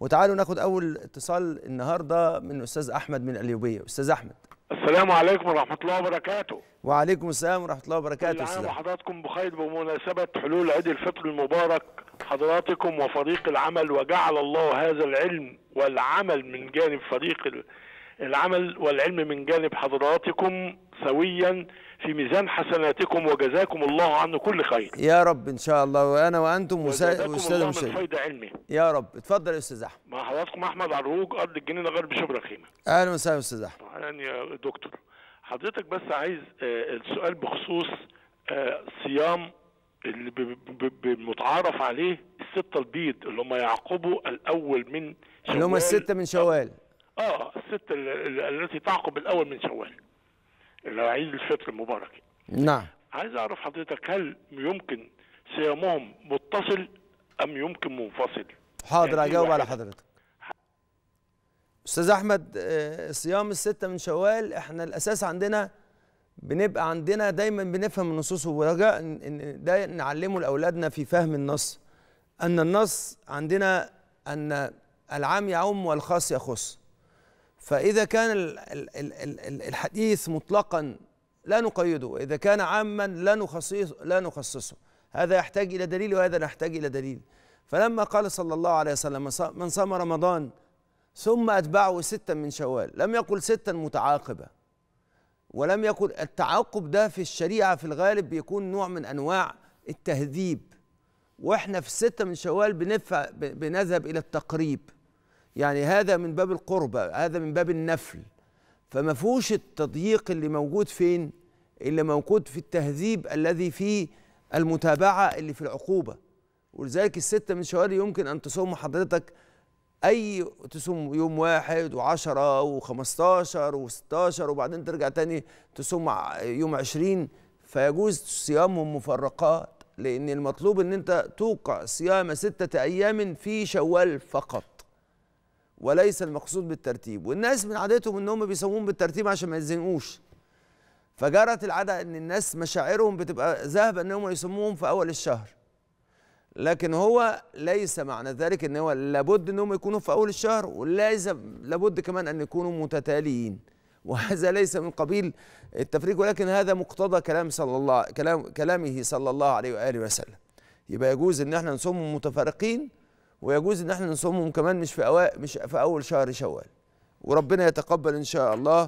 وتعالوا ناخد اول اتصال النهارده من الاستاذ احمد من القليوبيه استاذ احمد السلام عليكم ورحمه الله وبركاته وعليكم السلام ورحمه الله وبركاته كل عام وحضراتكم بخير بمناسبه حلول عيد الفطر المبارك حضراتكم وفريق العمل وجعل الله هذا العلم والعمل من جانب فريق العمل والعلم من جانب حضراتكم سويا في ميزان حسناتكم وجزاكم الله عنه كل خير يا رب ان شاء الله وانا وانتم وسا... واستاذ مشاري علمي يا رب اتفضل يا استاذ احمد مع حضراتكم احمد عروج ارض الجنينه غرب شبرا خيمه اهلا وسهلا استاذ احمد اهلا يا دكتور حضرتك بس عايز آه، السؤال بخصوص آه، صيام اللي متعارف عليه الستة البيض اللي هم يعقبوا الأول من شوال اللي هم الستة من شوال اه الست التي تعقب الاول من شوال اللي هو عيد الفطر المبارك نعم عايز اعرف حضرتك هل يمكن صيامهم متصل ام يمكن منفصل حاضر يعني اجاوب على حضرتك استاذ احمد آه، صيام الستة من شوال احنا الاساس عندنا بنبقى عندنا دايما بنفهم النصوص ورجاء ان ده نعلمه لاولادنا في فهم النص ان النص عندنا ان العام يعم والخاص يخص فإذا كان الحديث مطلقا لا نقيده إذا كان عاما لا نخصصه لا نخصصه هذا يحتاج إلى دليل وهذا يحتاج إلى دليل فلما قال صلى الله عليه وسلم من صام رمضان ثم أتبعه ستا من شوال لم يقل ستا متعاقبة ولم يقل التعاقب ده في الشريعة في الغالب بيكون نوع من أنواع التهذيب واحنا في الستة من شوال بنذهب إلى التقريب يعني هذا من باب القربة هذا من باب النفل فما فيهوش التضييق اللي موجود فين اللي موجود في التهذيب الذي في المتابعة اللي في العقوبة ولذلك الستة من شوال يمكن أن تصوم حضرتك أي تصوم يوم واحد وعشرة وخمستاشر وستاشر وبعدين ترجع تاني تصوم يوم عشرين فيجوز صيامهم مفرقات لأن المطلوب أن أنت توقع صيام ستة أيام في شوال فقط وليس المقصود بالترتيب والناس من عادتهم ان هم بيسوون بالترتيب عشان ما يتزنقوش فجرت العاده ان الناس مشاعرهم بتبقى ذهب ان هم يسموهم في اول الشهر لكن هو ليس معنى ذلك ان هو لابد ان هم يكونوا في اول الشهر ولا لابد كمان ان يكونوا متتاليين وهذا ليس من قبيل التفريق ولكن هذا مقتضى كلام صلى الله كلام كلامه صلى الله عليه واله وسلم يبقى يجوز ان احنا نصوم متفرقين ويجوز ان احنا نصومهم كمان مش في أوائل مش في اول شهر شوال وربنا يتقبل ان شاء الله